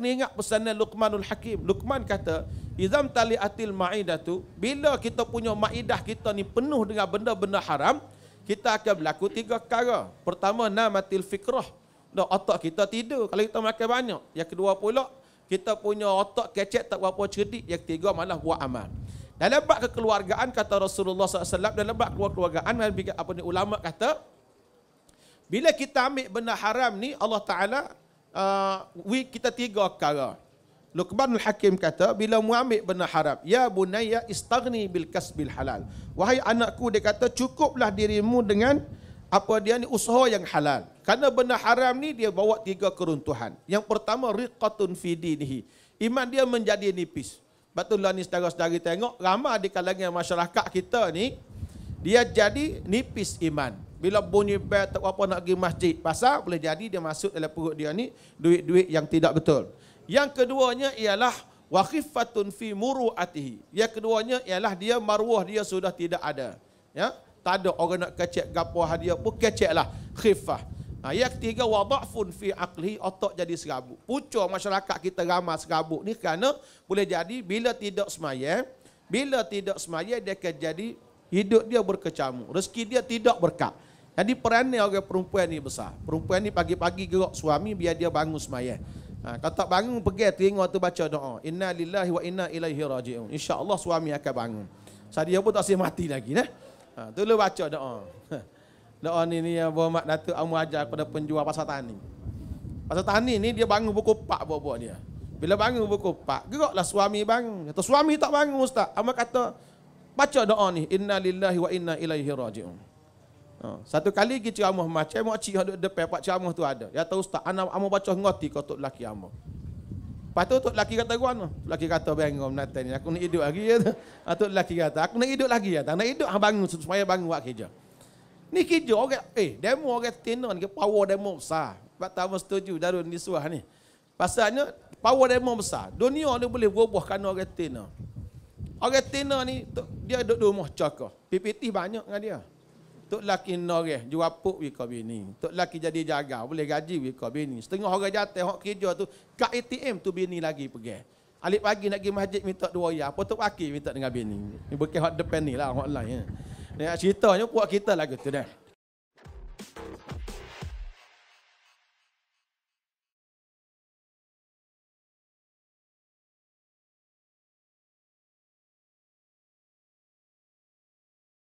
kena ingat pesanan Luqmanul Hakim. Luqman kata, "Idzam tali'atil ma'idatu, bila kita punya maidah kita ni penuh dengan benda-benda haram, kita akan berlaku tiga perkara. Pertama, namatil fikrah. No otak kita tidur kalau kita makan banyak. Yang kedua pula, kita punya otak kecek tak berapa cerdik. Yang ketiga malah buat amal. Dalam bab kekeluargaan kata Rasulullah sallallahu alaihi wasallam. dalam bab keluargaan, apa ni ulama kata, bila kita ambil benda haram ni, Allah Ta'ala uh, we, kita tiga perkara. Luqmanul Hakim kata bila mu ambil benda haram, ya bunayya istaghni bil kasbil halal. Wahai anakku dia kata cukuplah dirimu dengan apa dia ni usaha yang halal. Karena benda haram ni dia bawa tiga keruntuhan. Yang pertama riqatun fi dinihi. Iman dia menjadi nipis. Betullah ni saudara-saudari tengok ramai di kalangan masyarakat kita ni dia jadi nipis iman. Bila bunyi bel tak apa nak pergi masjid. Pasal boleh jadi dia masuk dalam perut dia ni duit-duit yang tidak betul. Yang keduanya ialah wakifatun fi muru'atihi. Yang keduanya ialah dia maruah dia sudah tidak ada. Ya? Tak ada orang nak kecek gapo hadiah pun kecek Khifah. Nah, ha, yang ketiga wadafun fi aqlihi otak jadi serabut. Pucuk masyarakat kita ramah serabut ni kerana boleh jadi bila tidak semayang, bila tidak semayang dia akan jadi hidup dia berkecamuk. Rezeki dia tidak berkat. Jadi ni orang perempuan ni besar. Perempuan ni pagi-pagi gerak suami biar dia bangun semayah. Ha, kalau tak bangun pergi lah teringat tu baca doa. Inna lillahi wa inna ilaihi raji'un. InsyaAllah suami akan bangun. Sebab dia pun tak sempat mati lagi. Nah? Ha, tu lu baca doa. Ha, doa ni ni yang berhormat Datuk Amu ajar kepada penjual pasar tani. Pasar tani ni dia bangun buku pak buat-buat dia. Bila bangun buku pak, geraklah suami bangun. Kata suami tak bangun ustaz. Amu kata baca doa ni. Inna lillahi wa inna ilaihi raji'un. Ha. satu kali pergi ceramah macam mak cik duduk depan pak ceramah tu ada. Ya tahu ustaz, ana amo baca ngati kau tok laki amo. Patut tok laki kata gua noh. Laki kata bengong menatan ni aku nak hidup lagi ya. Ah tok laki kata aku nak hidup lagi ya. Nak hidup hang bangun supaya bangun buat kerja. Ni kerja orang eh demo orang tenon ke power demo besar. Sebab tak setuju darun ni suah ni. Pasalnya power demo besar. Dunia ni boleh berubah kerana orang tenon. Orang tenon ni dia duduk rumah cakap. PPT banyak dengan dia tok laki noreh jual puk wi ka bini tok laki jadi jaga boleh gaji wi ka bini setengah orang jatuh hok kerja tu kat ATM tu bini lagi pergi alik pagi nak pergi masjid minta dua ya potok pakai minta dengan bini ni bekas hok depan ni lah hok lain ya. ni ceritanya puak kita lagi tu dah